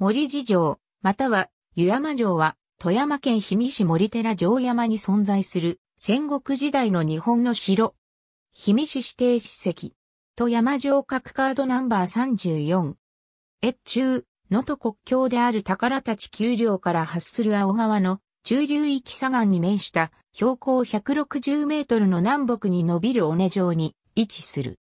森寺城、または湯山城は富山県氷見市森寺城山に存在する戦国時代の日本の城。氷見市指定史跡。富山城各カードナンバー34。越中、能登国境である宝立丘陵から発する青川の中流域左岸に面した標高160メートルの南北に伸びる尾根城に位置する。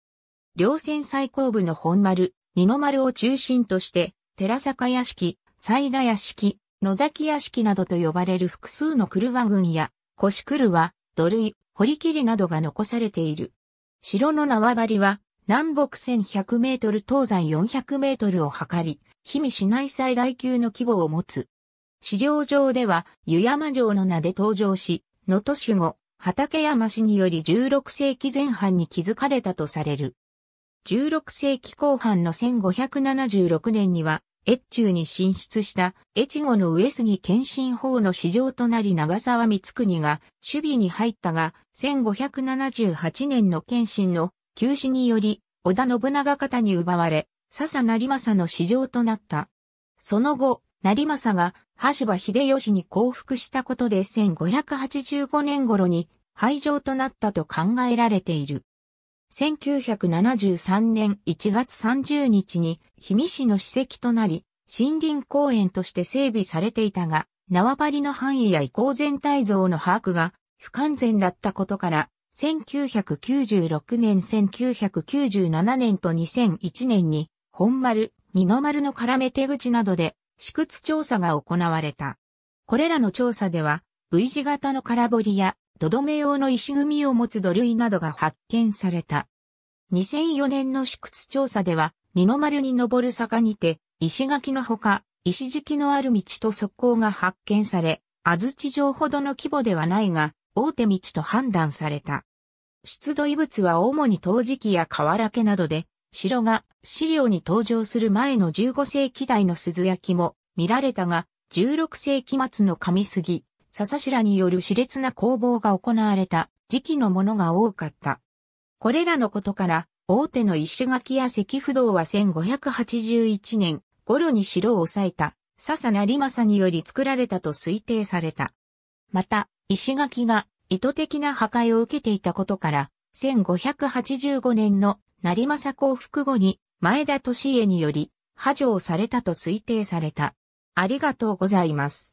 両線最高部の本丸、二の丸を中心として寺坂屋敷、西田屋敷、野崎屋敷などと呼ばれる複数の車群や、腰車、土塁、堀切などが残されている。城の縄張りは、南北1100メートル東西400メートルを測り、氷見市内最大級の規模を持つ。資料上では、湯山城の名で登場し、野戸守護、畠山氏により16世紀前半に築かれたとされる。16世紀後半の1576年には、越中に進出した越後の上杉謙信法の市場となり長沢光国が守備に入ったが、1578年の謙信の休止により、織田信長方に奪われ、笹成政の市場となった。その後、成政が羽柴秀吉に降伏したことで1585年頃に廃城となったと考えられている。1973年1月30日に氷見市の史跡となり、森林公園として整備されていたが、縄張りの範囲や移行全体像の把握が不完全だったことから、1996年、1997年と2001年に、本丸、二の丸の絡め手口などで、私屈調査が行われた。これらの調査では、V 字型の空堀や土留め用の石組みを持つ土塁などが発見された。2004年の試掘調査では、二の丸に登る坂にて、石垣のほか、石敷きのある道と側溝が発見され、安土城ほどの規模ではないが、大手道と判断された。出土遺物は主に陶磁器や瓦家などで、城が資料に登場する前の15世紀代の鈴焼きも見られたが、16世紀末の上杉、笹白による熾烈な攻防が行われた時期のものが多かった。これらのことから、大手の石垣や石不動は1581年頃に城を抑えた、笹成政により作られたと推定された。また、石垣が意図的な破壊を受けていたことから、1585年の成政降伏後に前田利家により、破城されたと推定された。ありがとうございます。